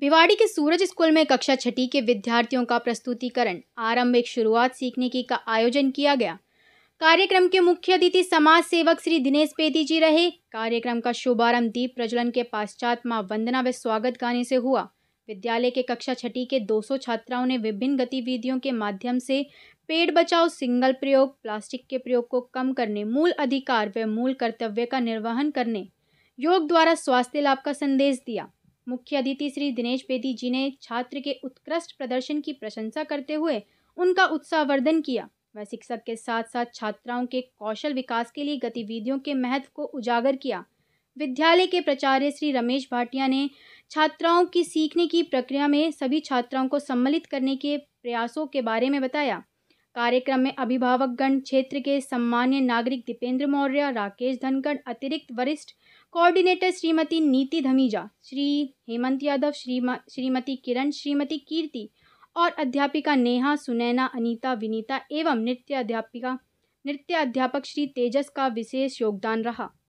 भिवाड़ी के सूरज स्कूल में कक्षा छठी के विद्यार्थियों का प्रस्तुतिकरण आरंभिक शुरुआत सीखने की का आयोजन किया गया कार्यक्रम के मुख्य अतिथि समाज सेवक श्री दिनेश बेदी जी रहे कार्यक्रम का शुभारंभ दीप प्रज्वलन के पाश्चात माँ वंदना व स्वागत गाने से हुआ विद्यालय के कक्षा छठी के 200 छात्राओं ने विभिन्न गतिविधियों के माध्यम से पेड़ बचाओ सिंगल प्रयोग प्लास्टिक के प्रयोग को कम करने मूल अधिकार व मूल कर्तव्य का निर्वहन करने योग द्वारा स्वास्थ्य लाभ का संदेश दिया मुख्य अतिथि श्री दिनेश बेदी जी ने छात्र के उत्कृष्ट प्रदर्शन की प्रशंसा करते हुए उनका उत्साहवर्धन किया वह शिक्षक के साथ साथ छात्राओं के कौशल विकास के लिए गतिविधियों के महत्व को उजागर किया विद्यालय के प्राचार्य श्री रमेश भाटिया ने छात्राओं की सीखने की प्रक्रिया में सभी छात्राओं को सम्मिलित करने के प्रयासों के बारे में बताया कार्यक्रम में अभिभावकगण क्षेत्र के सम्मान्य नागरिक दीपेंद्र मौर्य राकेश धनखड़ अतिरिक्त वरिष्ठ कोऑर्डिनेटर श्रीमती नीति धमीजा श्री हेमंत यादव श्रीमती किरण श्रीमती कीर्ति और अध्यापिका नेहा सुनैना अनीता विनीता एवं नृत्य अध्यापिका नृत्य अध्यापक श्री तेजस का विशेष योगदान रहा